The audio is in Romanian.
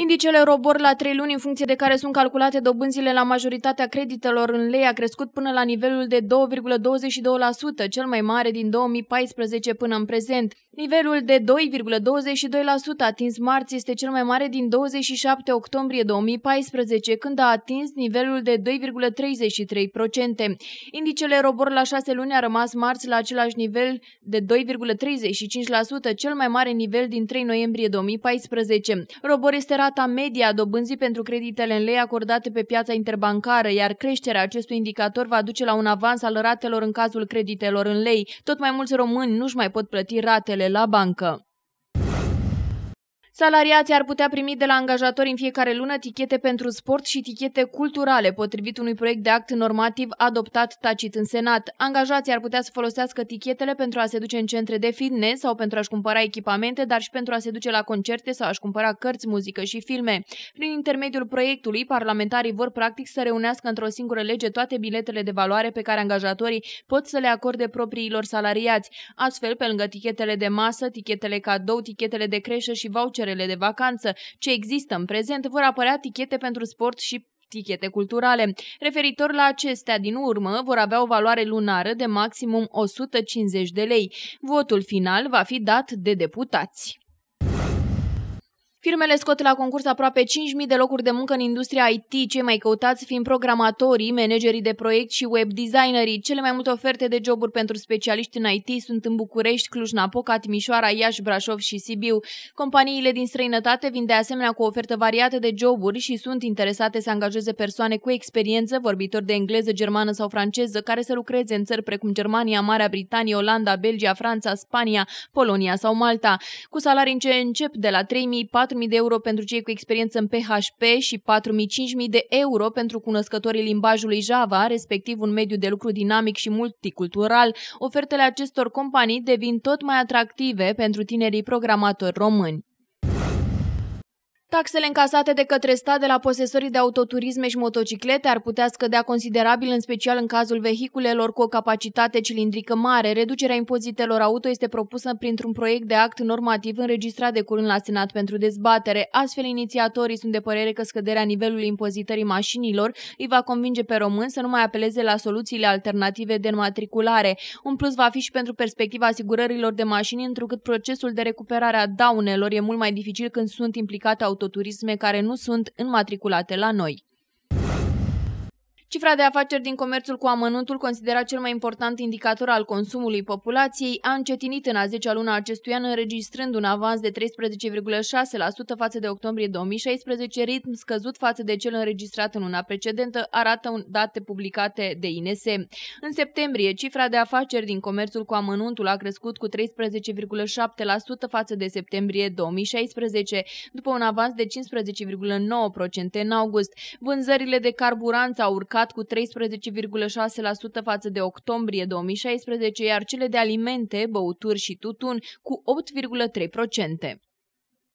Indicele robor la trei luni, în funcție de care sunt calculate dobânzile la majoritatea creditelor în lei, a crescut până la nivelul de 2,22%, cel mai mare din 2014 până în prezent. Nivelul de 2,22% atins marți este cel mai mare din 27 octombrie 2014, când a atins nivelul de 2,33%. Indicele robor la 6 luni a rămas marți la același nivel de 2,35%, cel mai mare nivel din 3 noiembrie 2014. Robor este rata media a dobânzii pentru creditele în lei acordate pe piața interbancară, iar creșterea acestui indicator va duce la un avans al ratelor în cazul creditelor în lei. Tot mai mulți români nu-și mai pot plăti ratele la bancă. Salariații ar putea primi de la angajatori în fiecare lună tichete pentru sport și tichete culturale, potrivit unui proiect de act normativ adoptat tacit în Senat. Angajații ar putea să folosească tichetele pentru a se duce în centre de fitness sau pentru a-și cumpăra echipamente, dar și pentru a se duce la concerte sau a-și cumpăra cărți, muzică și filme. Prin intermediul proiectului, parlamentarii vor practic să reunească într-o singură lege toate biletele de valoare pe care angajatorii pot să le acorde propriilor salariați. Astfel, pe lângă tichetele de masă, tichetele cadou, tichetele de creșă și vouchere orele de vacanță ce există în prezent, vor apărea tichete pentru sport și tichete culturale. Referitor la acestea din urmă, vor avea o valoare lunară de maximum 150 de lei. Votul final va fi dat de deputați. Firmele scot la concurs aproape 5.000 de locuri de muncă în industria IT, cei mai căutați fiind programatorii, managerii de proiect și web designerii. Cele mai multe oferte de joburi pentru specialiști în IT sunt în București, Cluj-Napoca, Timișoara, Iași, Brașov și Sibiu. Companiile din străinătate vin de asemenea cu o ofertă variată de joburi și sunt interesate să angajeze persoane cu experiență, vorbitori de engleză, germană sau franceză, care să lucreze în țări precum Germania, Marea Britanie, Olanda, Belgia, Franța, Spania, Polonia sau Malta, cu salarii ce încep de la 3.000, 4.000 de euro pentru cei cu experiență în PHP și 4.000-5.000 de euro pentru cunoscătorii limbajului Java, respectiv un mediu de lucru dinamic și multicultural, ofertele acestor companii devin tot mai atractive pentru tinerii programatori români. Taxele încasate de către stat de la posesorii de autoturisme și motociclete ar putea scădea considerabil, în special în cazul vehiculelor cu o capacitate cilindrică mare. Reducerea impozitelor auto este propusă printr-un proiect de act normativ înregistrat de curând la Senat pentru dezbatere. Astfel, inițiatorii sunt de părere că scăderea nivelului impozitării mașinilor îi va convinge pe români să nu mai apeleze la soluțiile alternative de înmatriculare. Un plus va fi și pentru perspectiva asigurărilor de mașini, întrucât procesul de recuperare a daunelor e mult mai dificil când sunt implicate autoturisme autoturisme care nu sunt înmatriculate la noi. Cifra de afaceri din comerțul cu amănuntul, considerat cel mai important indicator al consumului populației, a încetinit în a 10-a lună acestui an, înregistrând un avans de 13,6% față de octombrie 2016, ritm scăzut față de cel înregistrat în luna precedentă, arată date publicate de INS. În septembrie, cifra de afaceri din comerțul cu amănuntul a crescut cu 13,7% față de septembrie 2016, după un avans de 15,9% în august. Vânzările de carburanți au urcat scăpat cu 13,6% față de octombrie 2016, iar cele de alimente, băuturi și tutun cu 8,3%.